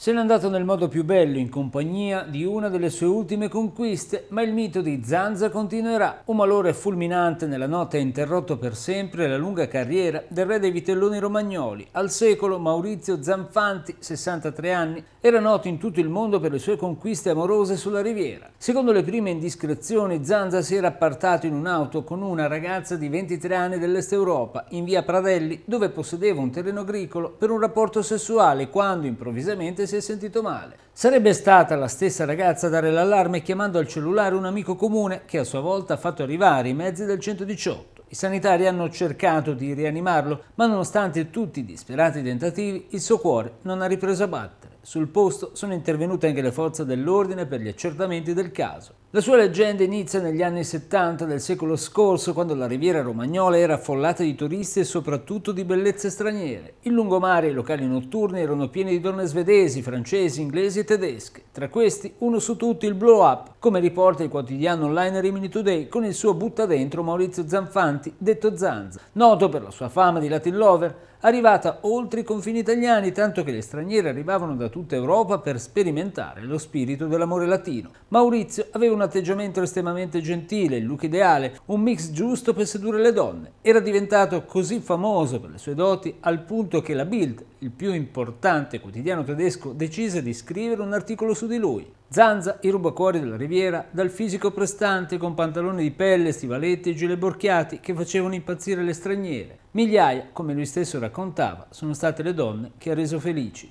Se n'è andato nel modo più bello in compagnia di una delle sue ultime conquiste, ma il mito di Zanza continuerà. Un malore fulminante nella notte ha interrotto per sempre la lunga carriera del re dei vitelloni romagnoli. Al secolo Maurizio Zanfanti, 63 anni, era noto in tutto il mondo per le sue conquiste amorose sulla riviera. Secondo le prime indiscrezioni, Zanza si era appartato in un'auto con una ragazza di 23 anni dell'Est Europa, in via Pradelli, dove possedeva un terreno agricolo, per un rapporto sessuale, quando improvvisamente si è sentito male. Sarebbe stata la stessa ragazza a dare l'allarme chiamando al cellulare un amico comune che a sua volta ha fatto arrivare i mezzi del 118. I sanitari hanno cercato di rianimarlo, ma nonostante tutti i disperati tentativi, il suo cuore non ha ripreso a battere. Sul posto sono intervenute anche le forze dell'ordine per gli accertamenti del caso. La sua leggenda inizia negli anni 70 del secolo scorso, quando la riviera romagnola era affollata di turisti e soprattutto di bellezze straniere. Il lungomare e i locali notturni erano pieni di donne svedesi, francesi, inglesi e tedesche. Tra questi, uno su tutti il blow up, come riporta il quotidiano online Rimini Today con il suo butta dentro Maurizio Zanfanti, detto Zanza, noto per la sua fama di Latin Lover, arrivata oltre i confini italiani, tanto che gli stranieri arrivavano da tutta Europa per sperimentare lo spirito dell'amore latino. Maurizio aveva un atteggiamento estremamente gentile, il look ideale, un mix giusto per sedurre le donne. Era diventato così famoso per le sue doti al punto che la Bild, il più importante quotidiano tedesco, decise di scrivere un articolo su di lui. Zanza, i rubacuori della Riviera, dal fisico prestante con pantaloni di pelle, stivaletti e gilet borchiati che facevano impazzire le straniere. Migliaia, come lui stesso raccontava, sono state le donne che ha reso felici.